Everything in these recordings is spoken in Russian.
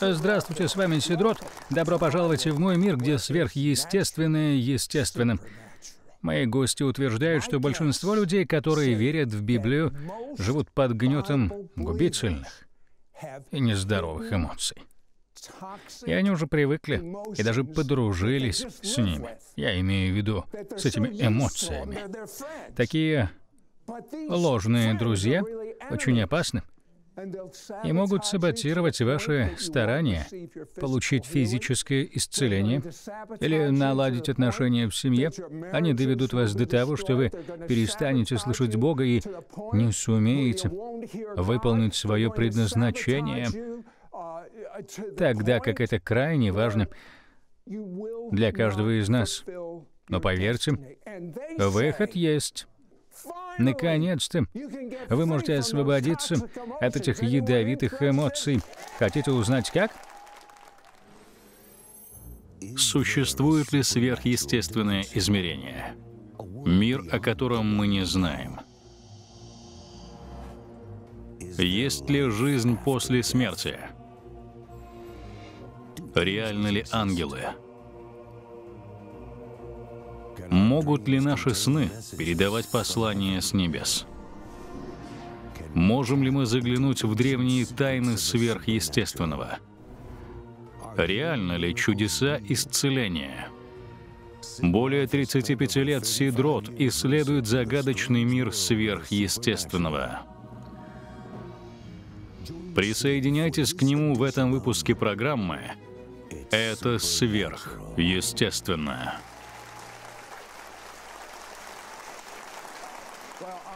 Здравствуйте, с вами Сидрот. Добро пожаловать в мой мир, где сверхъестественное естественным. Мои гости утверждают, что большинство людей, которые верят в Библию, живут под гнетом губительных и нездоровых эмоций. И они уже привыкли и даже подружились с ними. Я имею в виду с этими эмоциями. Такие ложные друзья очень опасны и могут саботировать ваши старания получить физическое исцеление или наладить отношения в семье. Они доведут вас до того, что вы перестанете слышать Бога и не сумеете выполнить свое предназначение, тогда как это крайне важно для каждого из нас. Но поверьте, выход есть. Наконец-то вы можете освободиться от этих ядовитых эмоций. Хотите узнать как? Существует ли сверхъестественное измерение? Мир, о котором мы не знаем. Есть ли жизнь после смерти? Реальны ли ангелы? Могут ли наши сны передавать послания с небес? Можем ли мы заглянуть в древние тайны сверхъестественного? Реально ли чудеса исцеления? Более 35 лет Сидрот исследует загадочный мир сверхъестественного. Присоединяйтесь к нему в этом выпуске программы «Это сверхъестественное».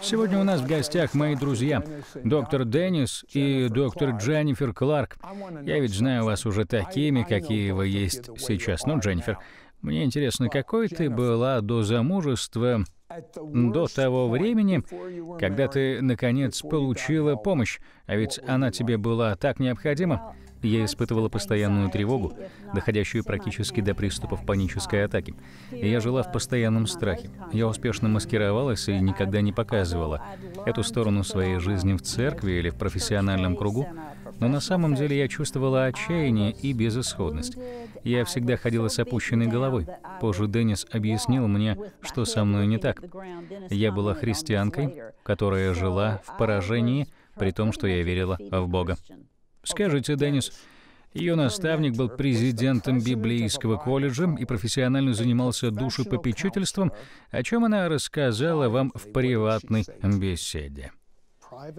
Сегодня у нас в гостях мои друзья, доктор Деннис и доктор Дженнифер Кларк. Я ведь знаю вас уже такими, какие вы есть сейчас. Ну, Дженнифер, мне интересно, какой ты была до замужества, до того времени, когда ты, наконец, получила помощь, а ведь она тебе была так необходима. Я испытывала постоянную тревогу, доходящую практически до приступов панической атаки. И я жила в постоянном страхе. Я успешно маскировалась и никогда не показывала эту сторону своей жизни в церкви или в профессиональном кругу, но на самом деле я чувствовала отчаяние и безысходность. Я всегда ходила с опущенной головой. Позже Деннис объяснил мне, что со мной не так. Я была христианкой, которая жила в поражении, при том, что я верила в Бога. Скажите, Деннис, ее наставник был президентом библейского колледжа и профессионально занимался душепопечительством, о чем она рассказала вам в приватной беседе.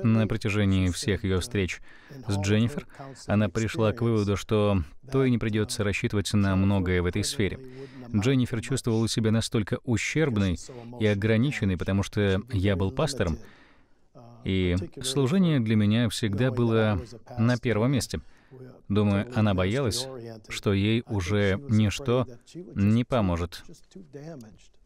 На протяжении всех ее встреч с Дженнифер она пришла к выводу, что то и не придется рассчитывать на многое в этой сфере. Дженнифер чувствовала себя настолько ущербной и ограниченной, потому что я был пастором, и служение для меня всегда было на первом месте. Думаю, она боялась, что ей уже ничто не поможет.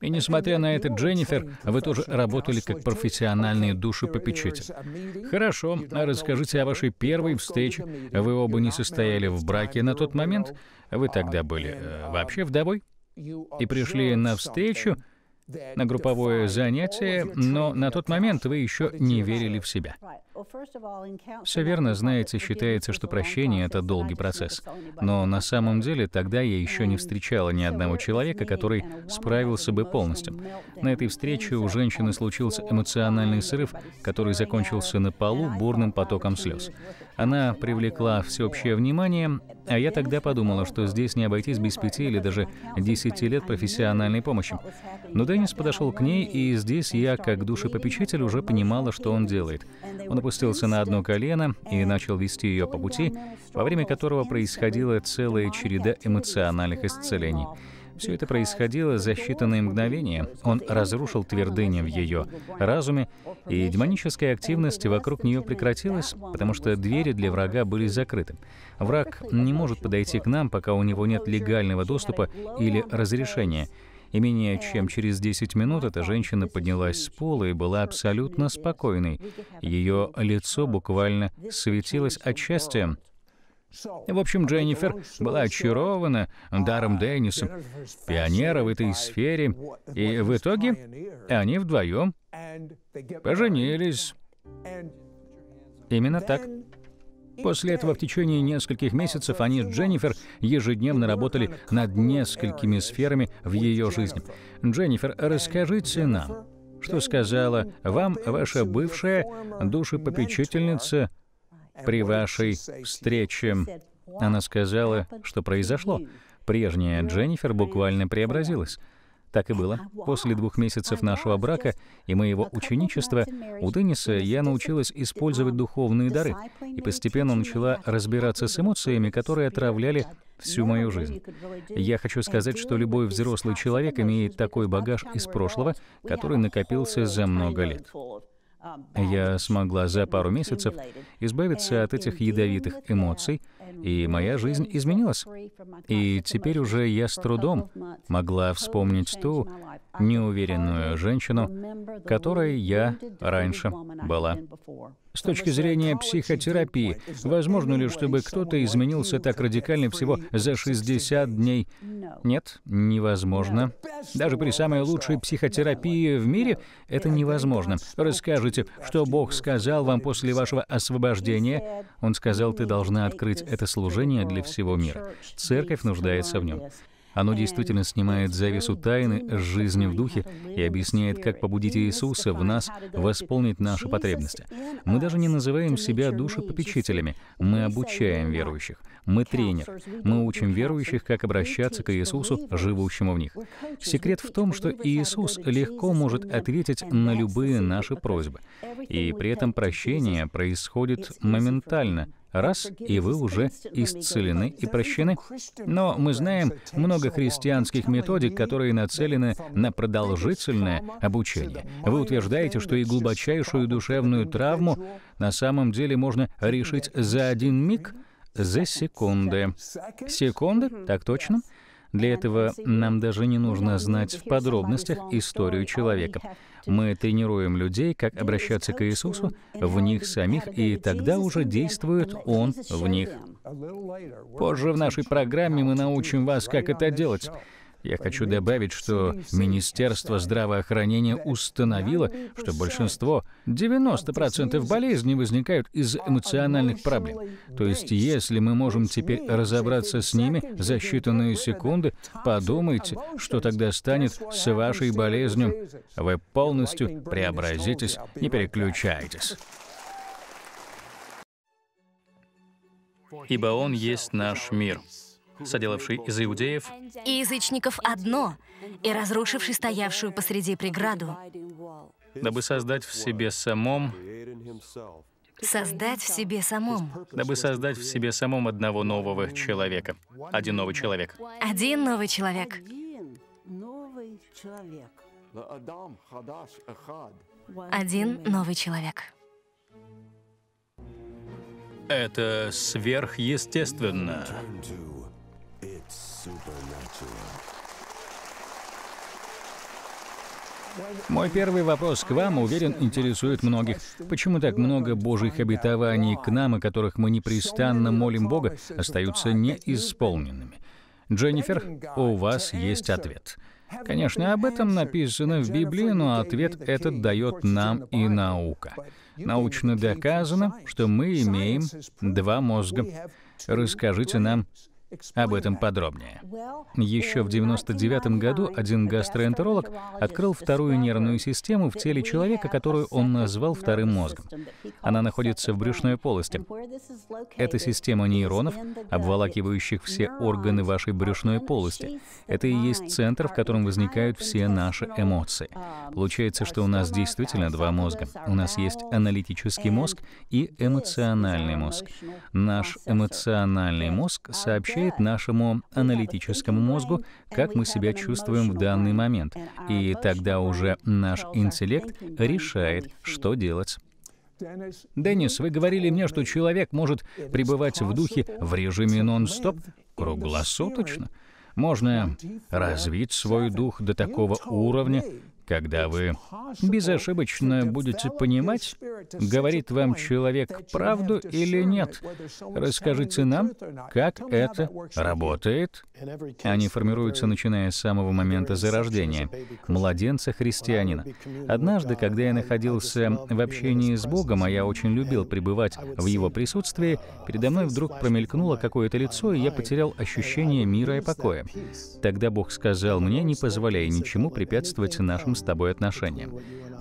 И несмотря на это, Дженнифер, вы тоже работали как профессиональные душепопечители. Хорошо, а расскажите о вашей первой встрече. Вы оба не состояли в браке на тот момент. Вы тогда были э, вообще вдовой? И пришли на встречу, на групповое занятие, но на тот момент вы еще не верили в себя. Все верно, знаете, считается, что прощение — это долгий процесс. Но на самом деле тогда я еще не встречала ни одного человека, который справился бы полностью. На этой встрече у женщины случился эмоциональный срыв, который закончился на полу бурным потоком слез. Она привлекла всеобщее внимание, а я тогда подумала, что здесь не обойтись без пяти или даже десяти лет профессиональной помощи. Но Деннис подошел к ней, и здесь я, как душепопечитель, уже понимала, что он делает. Он опустился на одно колено и начал вести ее по пути, во время которого происходила целая череда эмоциональных исцелений. Все это происходило за считанные мгновения. Он разрушил твердыни в ее разуме, и демоническая активность вокруг нее прекратилась, потому что двери для врага были закрыты. Враг не может подойти к нам, пока у него нет легального доступа или разрешения. И менее чем через 10 минут эта женщина поднялась с пола и была абсолютно спокойной. Ее лицо буквально светилось от счастья. В общем, Дженнифер была очарована даром Денниса, пионера в этой сфере, и в итоге они вдвоем поженились. Именно так. После этого в течение нескольких месяцев они с Дженнифер ежедневно работали над несколькими сферами в ее жизни. Дженнифер, расскажите нам, что сказала вам ваша бывшая душепопечительница при вашей встрече. Она сказала, что произошло. Прежняя Дженнифер буквально преобразилась. Так и было. После двух месяцев нашего брака и моего ученичества у Денниса я научилась использовать духовные дары и постепенно начала разбираться с эмоциями, которые отравляли всю мою жизнь. Я хочу сказать, что любой взрослый человек имеет такой багаж из прошлого, который накопился за много лет. Я смогла за пару месяцев избавиться от этих ядовитых эмоций, и моя жизнь изменилась. И теперь уже я с трудом могла вспомнить ту неуверенную женщину, которой я раньше была. С точки зрения психотерапии, возможно ли, чтобы кто-то изменился так радикально всего за 60 дней? Нет, невозможно. Даже при самой лучшей психотерапии в мире это невозможно. Расскажите, что Бог сказал вам после вашего освобождения? Он сказал, ты должна открыть это служение для всего мира. Церковь нуждается в нем. Оно действительно снимает завесу тайны, жизни в духе и объясняет, как побудить Иисуса в нас восполнить наши потребности. Мы даже не называем себя душепопечителями, мы обучаем верующих. Мы тренер. Мы учим верующих, как обращаться к Иисусу, живущему в них. Секрет в том, что Иисус легко может ответить на любые наши просьбы. И при этом прощение происходит моментально, раз, и вы уже исцелены и прощены. Но мы знаем много христианских методик, которые нацелены на продолжительное обучение. Вы утверждаете, что и глубочайшую душевную травму на самом деле можно решить за один миг, за секунды. Секунды? Так точно. Для этого нам даже не нужно знать в подробностях историю человека. Мы тренируем людей, как обращаться к Иисусу, в них самих, и тогда уже действует Он в них. Позже в нашей программе мы научим вас, как это делать. Я хочу добавить, что Министерство здравоохранения установило, что большинство, 90% болезней возникают из эмоциональных проблем. То есть, если мы можем теперь разобраться с ними за считанные секунды, подумайте, что тогда станет с вашей болезнью. Вы полностью преобразитесь, не переключайтесь. Ибо Он есть наш мир соделавший из иудеев и язычников одно, и разрушивший стоявшую посреди преграду, дабы создать в себе самом создать в себе самом. Дабы создать в себе самом одного нового человека. Один новый человек. Один новый человек. Один новый человек. Это сверхъестественно. Мой первый вопрос к вам, уверен, интересует многих. Почему так много божьих обетований к нам, о которых мы непрестанно молим Бога, остаются неисполненными? Дженнифер, у вас есть ответ. Конечно, об этом написано в Библии, но ответ этот дает нам и наука. Научно доказано, что мы имеем два мозга. Расскажите нам, об этом подробнее. Еще в 1999 году один гастроэнтеролог открыл вторую нервную систему в теле человека, которую он назвал вторым мозгом. Она находится в брюшной полости. Это система нейронов, обволакивающих все органы вашей брюшной полости. Это и есть центр, в котором возникают все наши эмоции. Получается, что у нас действительно два мозга. У нас есть аналитический мозг и эмоциональный мозг. Наш эмоциональный мозг сообщает сообщает нашему аналитическому мозгу, как мы себя чувствуем в данный момент. И тогда уже наш интеллект решает, что делать. Деннис, вы говорили мне, что человек может пребывать в духе в режиме нон-стоп круглосуточно. Можно развить свой дух до такого уровня, когда вы безошибочно будете понимать, говорит вам человек правду или нет, расскажите нам, как это работает. Они формируются, начиная с самого момента зарождения, младенца-христианина. Однажды, когда я находился в общении с Богом, а я очень любил пребывать в Его присутствии, передо мной вдруг промелькнуло какое-то лицо, и я потерял ощущение мира и покоя. Тогда Бог сказал мне, не позволяя ничему препятствовать нашему нашим с тобой отношениям.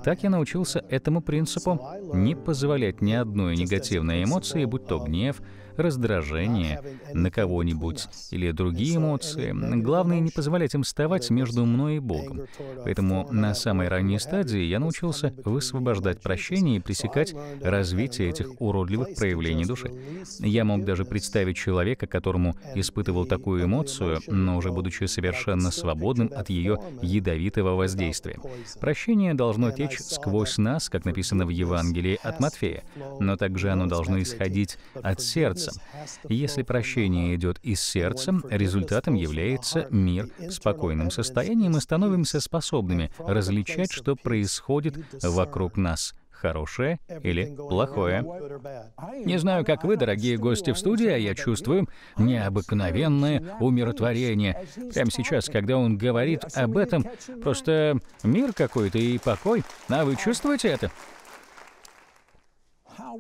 Так я научился этому принципу не позволять ни одной негативной эмоции, будь то гнев, раздражение на кого-нибудь или другие эмоции. Главное не позволять им вставать между мной и Богом. Поэтому на самой ранней стадии я научился высвобождать прощение и пресекать развитие этих уродливых проявлений души. Я мог даже представить человека, которому испытывал такую эмоцию, но уже будучи совершенно свободным от ее ядовитого воздействия. Прощение должно течь сквозь нас, как написано в Евангелии от Матфея, но также оно должно исходить от сердца, сердца. Если прощение идет из сердца, результатом является мир в спокойном состоянии, мы становимся способными различать, что происходит вокруг нас — хорошее или плохое. Не знаю, как вы, дорогие гости в студии, а я чувствую необыкновенное умиротворение. Прямо сейчас, когда он говорит об этом, просто мир какой-то и покой. А вы чувствуете это?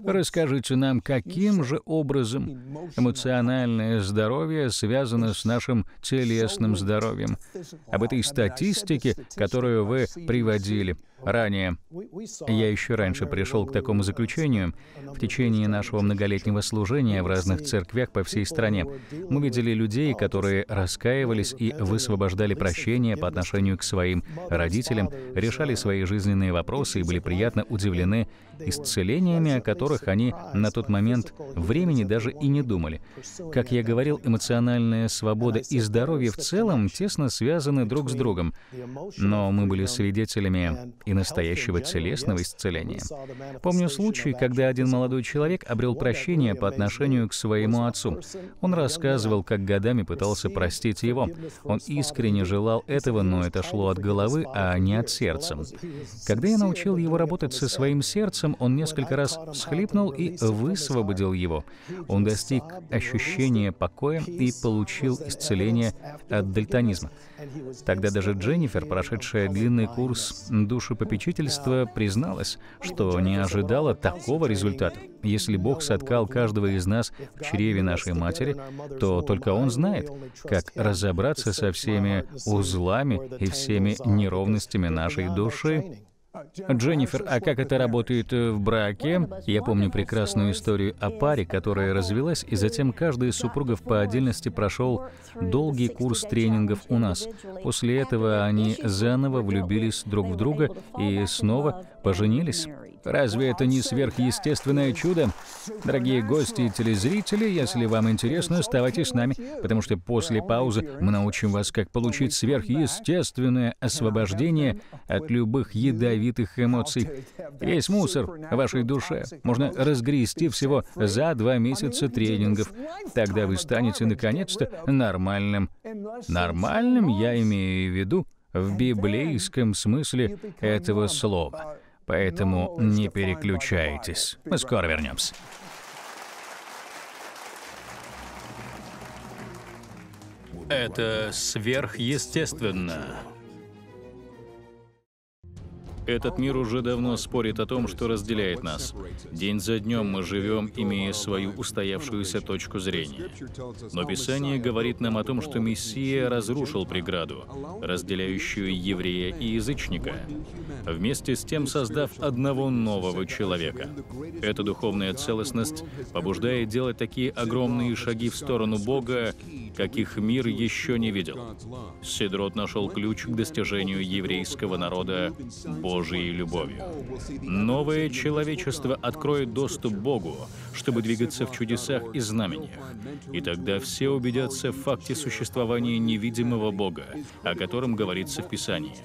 Расскажите нам, каким же образом эмоциональное здоровье связано с нашим телесным здоровьем. Об этой статистике, которую вы приводили ранее. Я еще раньше пришел к такому заключению. В течение нашего многолетнего служения в разных церквях по всей стране мы видели людей, которые раскаивались и высвобождали прощение по отношению к своим родителям, решали свои жизненные вопросы и были приятно удивлены исцелениями, о которых они на тот момент времени даже и не думали. Как я говорил, эмоциональная свобода и здоровье в целом тесно связаны друг с другом. Но мы были свидетелями и и настоящего телесного исцеления. Помню случай, когда один молодой человек обрел прощение по отношению к своему отцу. Он рассказывал, как годами пытался простить его. Он искренне желал этого, но это шло от головы, а не от сердца. Когда я научил его работать со своим сердцем, он несколько раз схлипнул и высвободил его. Он достиг ощущения покоя и получил исцеление от дальтонизма. Тогда даже Дженнифер, прошедшая длинный курс души попечительства призналась, что не ожидала такого результата. Если Бог соткал каждого из нас в чреве нашей матери, то только Он знает, как разобраться со всеми узлами и всеми неровностями нашей души. Дженнифер, а как это работает э, в браке? Я помню прекрасную историю о паре, которая развелась, и затем каждый из супругов по отдельности прошел долгий курс тренингов у нас. После этого они заново влюбились друг в друга и снова поженились. Разве это не сверхъестественное чудо? Дорогие гости и телезрители, если вам интересно, оставайтесь с нами, потому что после паузы мы научим вас, как получить сверхъестественное освобождение от любых ядовитых эмоций. Весь мусор в вашей душе можно разгрести всего за два месяца тренингов. Тогда вы станете, наконец-то, нормальным. Нормальным я имею в виду в библейском смысле этого слова. Поэтому ну, не переключайтесь. Мы скоро вернемся. Это сверхъестественно. Этот мир уже давно спорит о том, что разделяет нас. День за днем мы живем, имея свою устоявшуюся точку зрения. Но Писание говорит нам о том, что Мессия разрушил преграду, разделяющую еврея и язычника, вместе с тем создав одного нового человека. Эта духовная целостность побуждает делать такие огромные шаги в сторону Бога, каких мир еще не видел. Сидрот нашел ключ к достижению еврейского народа Бога Божией любовью. Новое человечество откроет доступ Богу, чтобы двигаться в чудесах и знамениях. И тогда все убедятся в факте существования невидимого Бога, о котором говорится в Писании.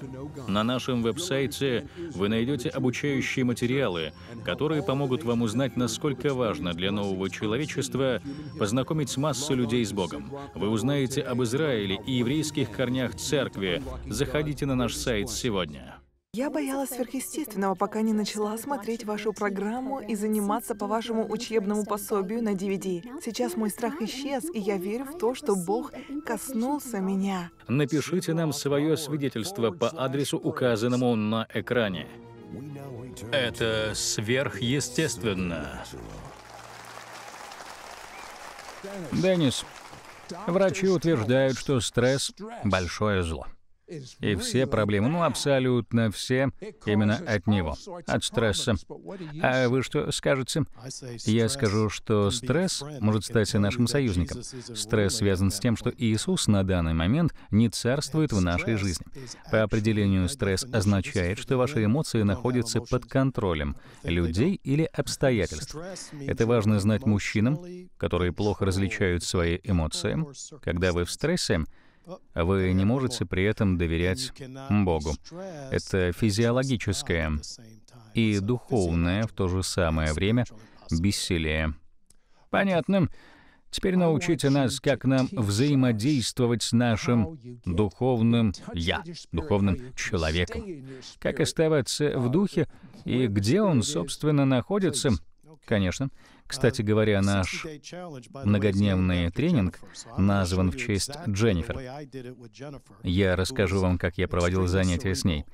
На нашем веб-сайте вы найдете обучающие материалы, которые помогут вам узнать, насколько важно для нового человечества познакомить массу людей с Богом. Вы узнаете об Израиле и еврейских корнях церкви. Заходите на наш сайт сегодня. Я боялась сверхъестественного, пока не начала смотреть вашу программу и заниматься по вашему учебному пособию на DVD. Сейчас мой страх исчез, и я верю в то, что Бог коснулся меня. Напишите нам свое свидетельство по адресу, указанному на экране. Это сверхъестественно. Деннис, врачи утверждают, что стресс – большое зло. И все проблемы, ну абсолютно все, именно от него, от стресса. А вы что скажете? Я скажу, что стресс может стать нашим союзником. Стресс связан с тем, что Иисус на данный момент не царствует в нашей жизни. По определению, стресс означает, что ваши эмоции находятся под контролем людей или обстоятельств. Это важно знать мужчинам, которые плохо различают свои эмоции. Когда вы в стрессе, вы не можете при этом доверять Богу. Это физиологическое и духовное в то же самое время бессилие. Понятно. Теперь научите нас, как нам взаимодействовать с нашим духовным «я», духовным человеком. Как оставаться в духе и где он, собственно, находится. Конечно, кстати говоря, um, наш многодневный тренинг назван в честь Дженнифер. Я расскажу вам, как я проводил занятия с ней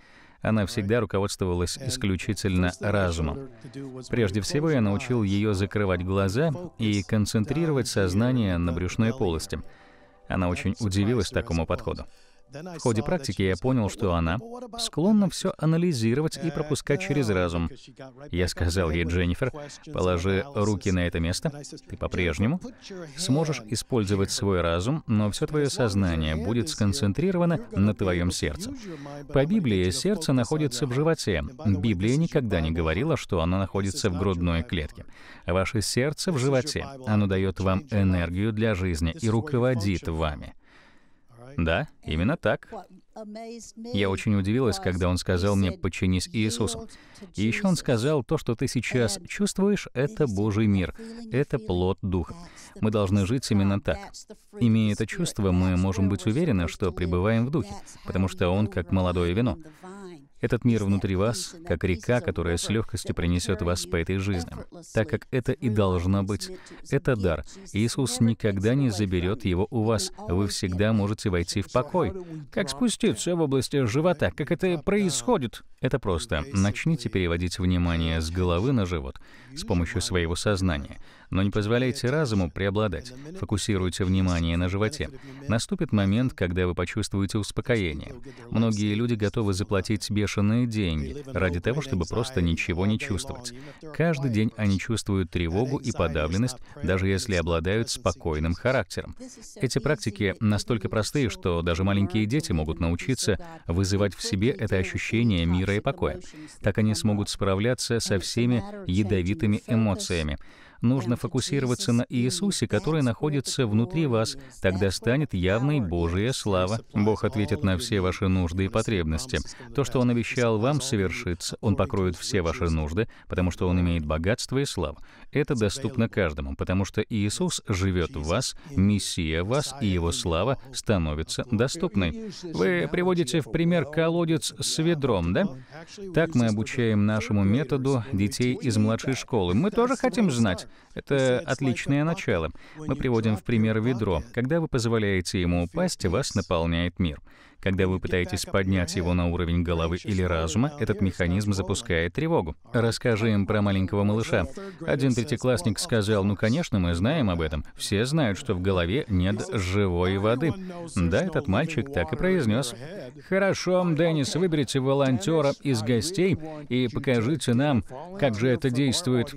она всегда руководствовалась исключительно разумом. Прежде всего, я научил ее закрывать глаза и концентрировать сознание на брюшной полости. Она очень удивилась такому подходу. В ходе практики я понял, что она склонна все анализировать и пропускать через разум. Я сказал ей, Дженнифер, положи руки на это место, ты по-прежнему сможешь использовать свой разум, но все твое сознание будет сконцентрировано на твоем сердце. По Библии сердце находится в животе. Библия никогда не говорила, что оно находится в грудной клетке. Ваше сердце в животе. Оно дает вам энергию для жизни и руководит вами. Да, именно так. Я очень удивилась, когда он сказал мне «подчинись Иисусу». И еще он сказал, то, что ты сейчас чувствуешь, это Божий мир, это плод Духа. Мы должны жить именно так. Имея это чувство, мы можем быть уверены, что пребываем в Духе, потому что он как молодое вино. Этот мир внутри вас, как река, которая с легкостью принесет вас по этой жизни, так как это и должно быть. Это дар. Иисус никогда не заберет его у вас. Вы всегда можете войти в покой. Как спуститься в области живота? Как это происходит? Это просто. Начните переводить внимание с головы на живот с помощью своего сознания но не позволяйте разуму преобладать. Фокусируйте внимание на животе. Наступит момент, когда вы почувствуете успокоение. Многие люди готовы заплатить бешеные деньги ради того, чтобы просто ничего не чувствовать. Каждый день они чувствуют тревогу и подавленность, даже если обладают спокойным характером. Эти практики настолько простые, что даже маленькие дети могут научиться вызывать в себе это ощущение мира и покоя. Так они смогут справляться со всеми ядовитыми эмоциями нужно фокусироваться на Иисусе, который находится внутри вас, тогда станет явной Божья слава. Бог ответит на все ваши нужды и потребности. То, что Он обещал вам, совершится. Он покроет все ваши нужды, потому что Он имеет богатство и славу. Это доступно каждому, потому что Иисус живет в вас, Мессия в вас, и Его слава становится доступной. Вы приводите в пример колодец с ведром, да? Так мы обучаем нашему методу детей из младшей школы. Мы тоже хотим знать, это отличное начало. Мы приводим в пример ведро. Когда вы позволяете ему упасть, вас наполняет мир. Когда вы пытаетесь поднять его на уровень головы или разума, этот механизм запускает тревогу. Расскажи им про маленького малыша. Один третьеклассник сказал, ну, конечно, мы знаем об этом. Все знают, что в голове нет живой воды. Да, этот мальчик так и произнес. Хорошо, Деннис, выберите волонтера из гостей и покажите нам, как же это действует.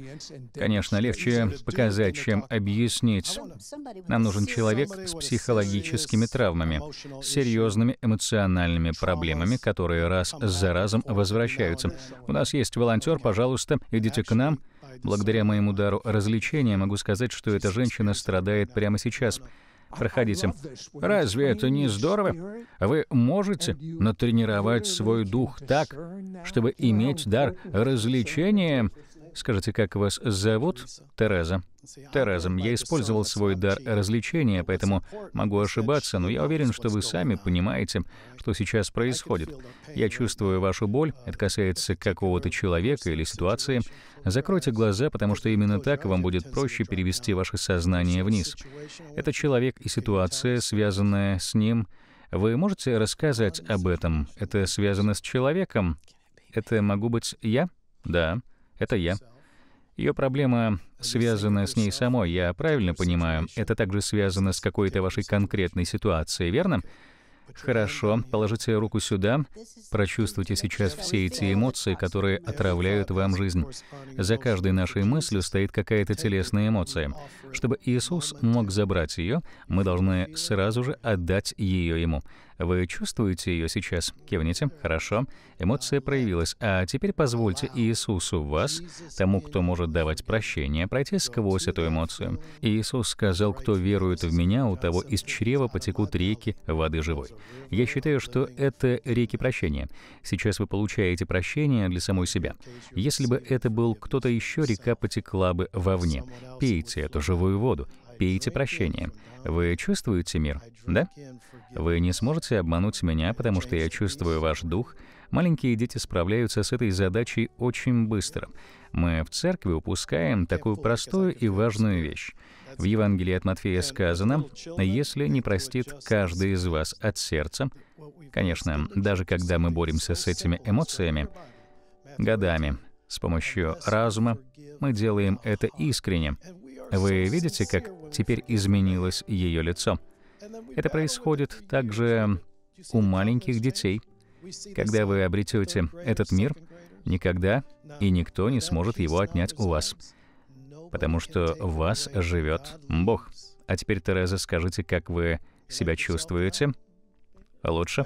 Конечно, легче показать, чем объяснить. Нам нужен человек с психологическими травмами, с серьезными эмоциональными эмоциональными проблемами, которые раз за разом возвращаются. У нас есть волонтер, пожалуйста, идите к нам. Благодаря моему дару развлечения могу сказать, что эта женщина страдает прямо сейчас. Проходите. Разве это не здорово? Вы можете натренировать свой дух так, чтобы иметь дар развлечения Скажите, как вас зовут? Тереза. Терезом, я использовал свой дар развлечения, поэтому могу ошибаться, но я уверен, что вы сами понимаете, что сейчас происходит. Я чувствую вашу боль, это касается какого-то человека или ситуации. Закройте глаза, потому что именно так вам будет проще перевести ваше сознание вниз. Это человек и ситуация, связанная с ним. Вы можете рассказать об этом? Это связано с человеком? Это могу быть я? Да. Это я. Ее проблема связана с ней самой, я правильно понимаю? Это также связано с какой-то вашей конкретной ситуацией, верно? Хорошо, положите руку сюда, прочувствуйте сейчас все эти эмоции, которые отравляют вам жизнь. За каждой нашей мыслью стоит какая-то телесная эмоция. Чтобы Иисус мог забрать ее, мы должны сразу же отдать ее Ему. Вы чувствуете ее сейчас? Кивните. Хорошо. Эмоция проявилась. А теперь позвольте Иисусу вас, тому, кто может давать прощение, пройти сквозь эту эмоцию. Иисус сказал, кто верует в меня, у того из чрева потекут реки воды живой. Я считаю, что это реки прощения. Сейчас вы получаете прощение для самой себя. Если бы это был кто-то еще, река потекла бы вовне. Пейте эту живую воду пейте прощение. Вы чувствуете мир, да? Вы не сможете обмануть меня, потому что я чувствую ваш дух. Маленькие дети справляются с этой задачей очень быстро. Мы в церкви упускаем такую простую и важную вещь. В Евангелии от Матфея сказано, «Если не простит каждый из вас от сердца», конечно, даже когда мы боремся с этими эмоциями, годами, с помощью разума, мы делаем это искренне, вы видите, как теперь изменилось ее лицо? Это происходит также у маленьких детей. Когда вы обретете этот мир, никогда и никто не сможет его отнять у вас, потому что в вас живет Бог. А теперь, Тереза, скажите, как вы себя чувствуете? Лучше?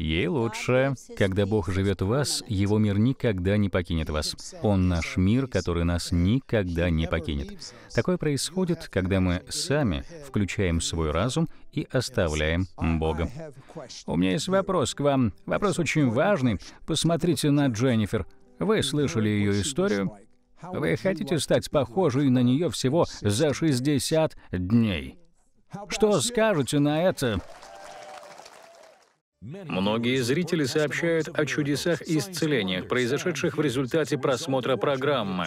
Ей лучше. Когда Бог живет в вас, Его мир никогда не покинет вас. Он наш мир, который нас никогда не покинет. Такое происходит, когда мы сами включаем свой разум и оставляем Бога. У меня есть вопрос к вам. Вопрос очень важный. Посмотрите на Дженнифер. Вы слышали ее историю? Вы хотите стать похожей на нее всего за 60 дней? Что скажете на это? Многие зрители сообщают о чудесах и исцелениях, произошедших в результате просмотра программы.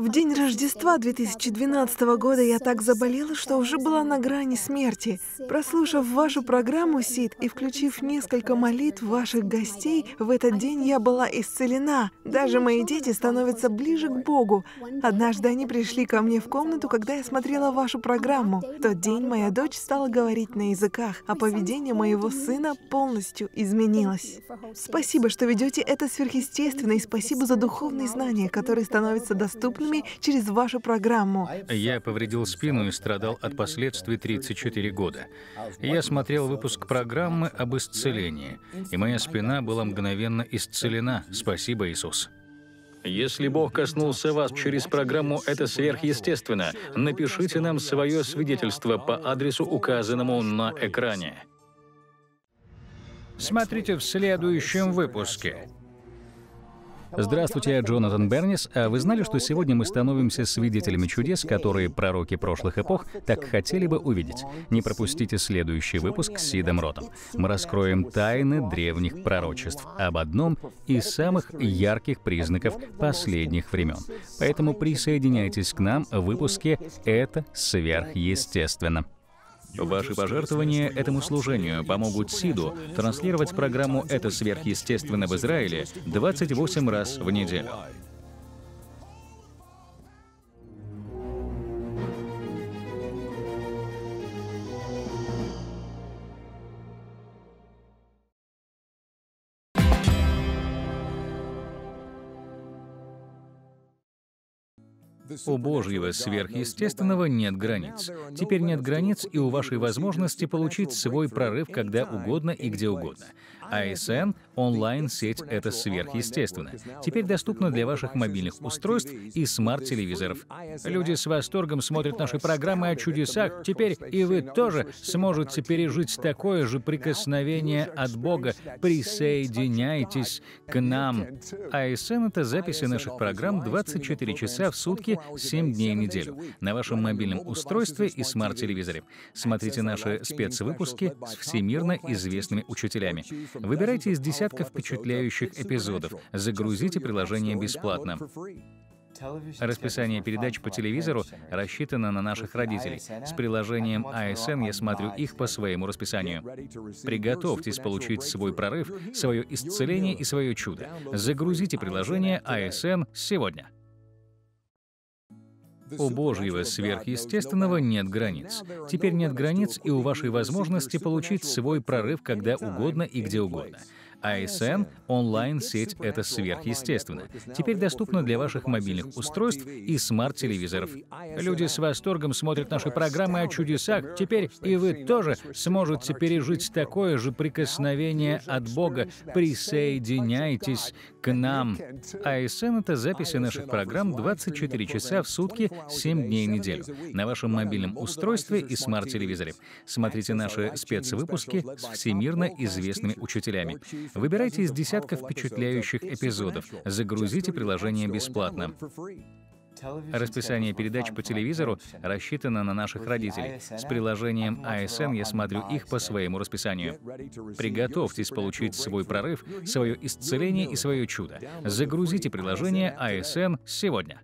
В день Рождества 2012 года я так заболела, что уже была на грани смерти. Прослушав вашу программу, Сид, и включив несколько молитв ваших гостей, в этот день я была исцелена. Даже мои дети становятся ближе к Богу. Однажды они пришли ко мне в комнату, когда я смотрела вашу программу. В тот день моя дочь стала говорить на языках, а поведение моего сына полностью изменилось. Спасибо, что ведете это сверхъестественно, и спасибо за духовные знания, которые становятся доступны травмами через вашу программу. Я повредил спину и страдал от последствий 34 года. Я смотрел выпуск программы об исцелении, и моя спина была мгновенно исцелена. Спасибо, Иисус. Если Бог коснулся вас через программу «Это сверхъестественно», напишите нам свое свидетельство по адресу, указанному на экране. Смотрите в следующем выпуске. Здравствуйте, я Джонатан Бернис. А вы знали, что сегодня мы становимся свидетелями чудес, которые пророки прошлых эпох так хотели бы увидеть? Не пропустите следующий выпуск с Сидом Ротом. Мы раскроем тайны древних пророчеств об одном из самых ярких признаков последних времен. Поэтому присоединяйтесь к нам в выпуске «Это сверхъестественно». Ваши пожертвования этому служению помогут СИДу транслировать программу «Это сверхъестественно» в Израиле 28 раз в неделю. У Божьего сверхъестественного нет границ. Теперь нет границ и у вашей возможности получить свой прорыв когда угодно и где угодно. ASN а — онлайн-сеть — это сверхъестественно. Теперь доступна для ваших мобильных устройств и смарт-телевизоров. Люди с восторгом смотрят наши программы о чудесах. Теперь и вы тоже сможете пережить такое же прикосновение от Бога. Присоединяйтесь к нам. ASN а — это записи наших программ 24 часа в сутки, 7 дней в неделю, на вашем мобильном устройстве и смарт-телевизоре. Смотрите наши спецвыпуски с всемирно известными учителями. Выбирайте из десятков впечатляющих эпизодов, загрузите приложение бесплатно. Расписание передач по телевизору рассчитано на наших родителей. С приложением ASN я смотрю их по своему расписанию. Приготовьтесь получить свой прорыв, свое исцеление и свое чудо. Загрузите приложение ASN сегодня. У Божьего сверхъестественного нет границ. Теперь нет границ и у вашей возможности получить свой прорыв когда угодно и где угодно. ASN а – онлайн-сеть — это сверхъестественно. Теперь доступна для ваших мобильных устройств и смарт-телевизоров. Люди с восторгом смотрят наши программы о чудесах. Теперь и вы тоже сможете пережить такое же прикосновение от Бога. Присоединяйтесь к нам. ASN а — это записи наших программ 24 часа в сутки, 7 дней в неделю. На вашем мобильном устройстве и смарт-телевизоре. Смотрите наши спецвыпуски с всемирно известными учителями. Выбирайте из десятков впечатляющих эпизодов, загрузите приложение бесплатно. Расписание передач по телевизору рассчитано на наших родителей. С приложением ASN а я смотрю их по своему расписанию. Приготовьтесь получить свой прорыв, свое исцеление и свое чудо. Загрузите приложение ASN а сегодня.